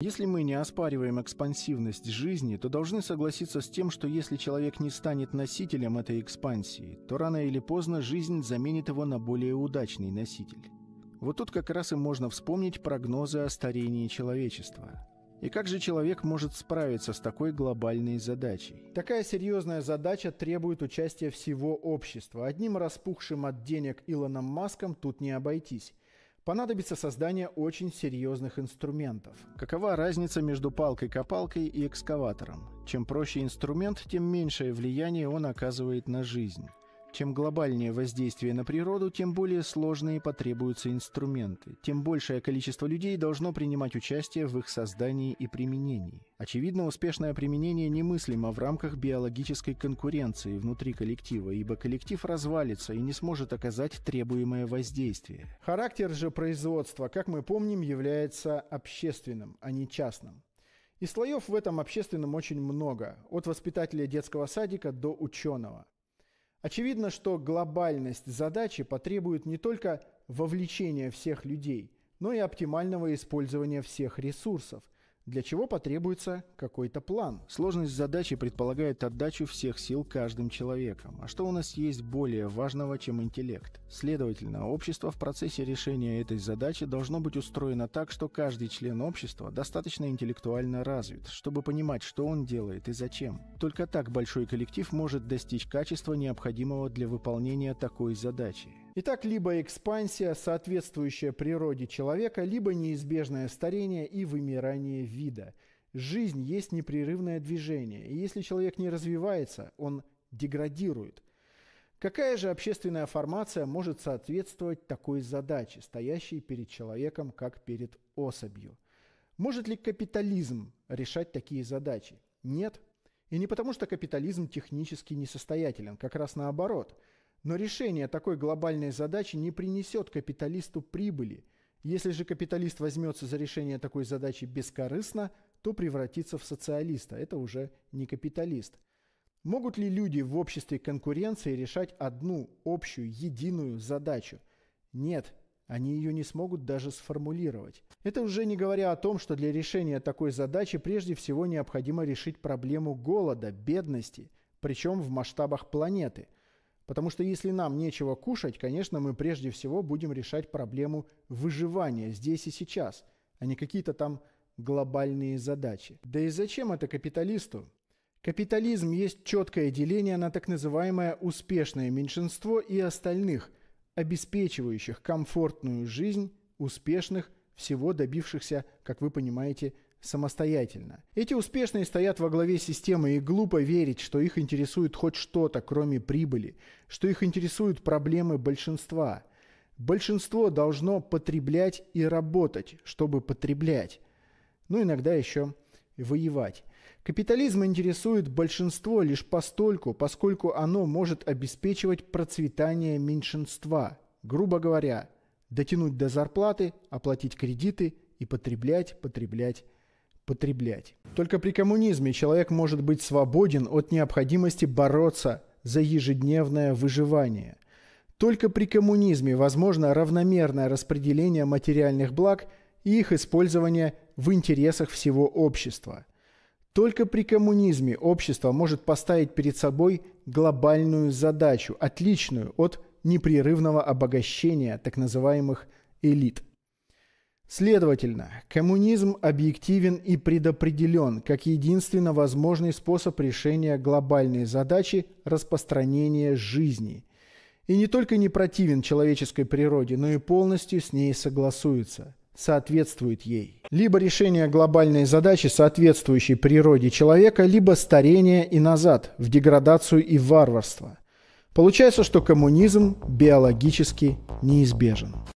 Если мы не оспариваем экспансивность жизни, то должны согласиться с тем, что если человек не станет носителем этой экспансии, то рано или поздно жизнь заменит его на более удачный носитель. Вот тут как раз и можно вспомнить прогнозы о старении человечества. И как же человек может справиться с такой глобальной задачей? Такая серьезная задача требует участия всего общества. Одним распухшим от денег Илоном Маском тут не обойтись понадобится создание очень серьезных инструментов. Какова разница между палкой-копалкой и экскаватором? Чем проще инструмент, тем меньшее влияние он оказывает на жизнь. Чем глобальнее воздействие на природу, тем более сложные потребуются инструменты, тем большее количество людей должно принимать участие в их создании и применении. Очевидно, успешное применение немыслимо в рамках биологической конкуренции внутри коллектива, ибо коллектив развалится и не сможет оказать требуемое воздействие. Характер же производства, как мы помним, является общественным, а не частным. И слоев в этом общественном очень много, от воспитателя детского садика до ученого. Очевидно, что глобальность задачи потребует не только вовлечения всех людей, но и оптимального использования всех ресурсов – для чего потребуется какой-то план. Сложность задачи предполагает отдачу всех сил каждым человеком. А что у нас есть более важного, чем интеллект? Следовательно, общество в процессе решения этой задачи должно быть устроено так, что каждый член общества достаточно интеллектуально развит, чтобы понимать, что он делает и зачем. Только так большой коллектив может достичь качества, необходимого для выполнения такой задачи. Итак, либо экспансия, соответствующая природе человека, либо неизбежное старение и вымирание вида. Жизнь есть непрерывное движение, и если человек не развивается, он деградирует. Какая же общественная формация может соответствовать такой задаче, стоящей перед человеком, как перед особью? Может ли капитализм решать такие задачи? Нет. И не потому, что капитализм технически несостоятелен, как раз наоборот – но решение такой глобальной задачи не принесет капиталисту прибыли. Если же капиталист возьмется за решение такой задачи бескорыстно, то превратится в социалиста. Это уже не капиталист. Могут ли люди в обществе конкуренции решать одну, общую, единую задачу? Нет, они ее не смогут даже сформулировать. Это уже не говоря о том, что для решения такой задачи прежде всего необходимо решить проблему голода, бедности, причем в масштабах планеты – Потому что если нам нечего кушать, конечно, мы прежде всего будем решать проблему выживания здесь и сейчас, а не какие-то там глобальные задачи. Да и зачем это капиталисту? Капитализм есть четкое деление на так называемое успешное меньшинство и остальных, обеспечивающих комфортную жизнь успешных, всего добившихся, как вы понимаете, самостоятельно. Эти успешные стоят во главе системы и глупо верить, что их интересует хоть что-то, кроме прибыли, что их интересуют проблемы большинства. Большинство должно потреблять и работать, чтобы потреблять. Ну, иногда еще воевать. Капитализм интересует большинство лишь постольку, поскольку оно может обеспечивать процветание меньшинства. Грубо говоря, дотянуть до зарплаты, оплатить кредиты и потреблять, потреблять, потреблять. Только при коммунизме человек может быть свободен от необходимости бороться за ежедневное выживание. Только при коммунизме возможно равномерное распределение материальных благ и их использование в интересах всего общества. Только при коммунизме общество может поставить перед собой глобальную задачу, отличную от непрерывного обогащения так называемых элит. Следовательно, коммунизм объективен и предопределен как единственно возможный способ решения глобальной задачи распространения жизни. И не только не противен человеческой природе, но и полностью с ней согласуется, соответствует ей. Либо решение глобальной задачи, соответствующей природе человека, либо старение и назад, в деградацию и варварство. Получается, что коммунизм биологически неизбежен.